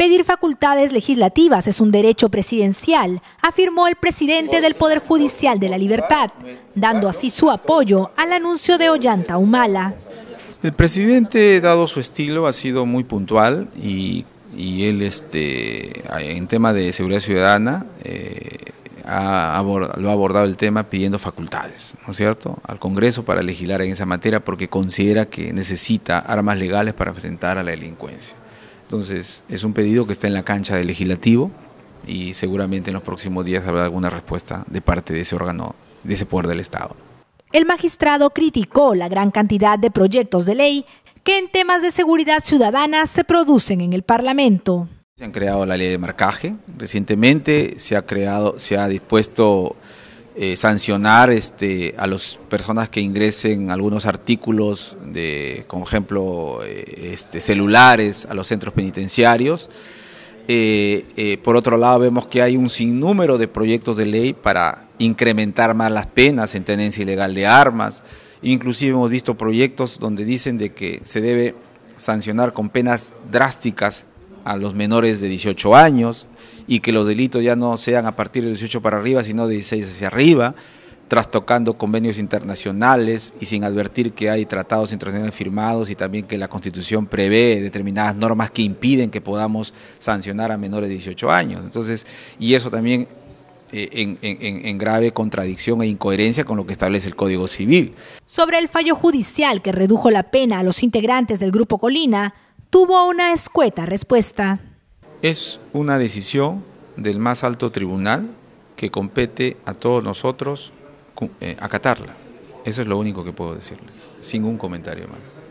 Pedir facultades legislativas es un derecho presidencial, afirmó el presidente del Poder Judicial de la Libertad, dando así su apoyo al anuncio de Ollanta Humala. El presidente, dado su estilo, ha sido muy puntual y, él, este, en tema de seguridad ciudadana, eh, lo ha abordado el tema pidiendo facultades, ¿no es cierto?, al Congreso para legislar en esa materia porque considera que necesita armas legales para enfrentar a la delincuencia. Entonces, es un pedido que está en la cancha del legislativo y seguramente en los próximos días habrá alguna respuesta de parte de ese órgano, de ese poder del Estado. El magistrado criticó la gran cantidad de proyectos de ley que en temas de seguridad ciudadana se producen en el Parlamento. Se han creado la ley de marcaje, recientemente se ha creado, se ha dispuesto eh, sancionar este, a las personas que ingresen algunos artículos, de, como ejemplo, eh, este, celulares a los centros penitenciarios. Eh, por otro lado, vemos que hay un sinnúmero de proyectos de ley para incrementar más las penas en tenencia ilegal de armas. Inclusive hemos visto proyectos donde dicen de que se debe sancionar con penas drásticas a los menores de 18 años y que los delitos ya no sean a partir de 18 para arriba, sino de 16 hacia arriba, trastocando convenios internacionales y sin advertir que hay tratados internacionales firmados y también que la Constitución prevé determinadas normas que impiden que podamos sancionar a menores de 18 años. Entonces, y eso también eh, en, en, grave contradicción e incoherencia con lo que establece el Código Civil. Sobre el fallo judicial que redujo la pena a los integrantes del Grupo Colina, tuvo una escueta respuesta. Es una decisión del más alto tribunal que compete a todos nosotros eh, acatarla. Eso es lo único que puedo decirle, sin un comentario más.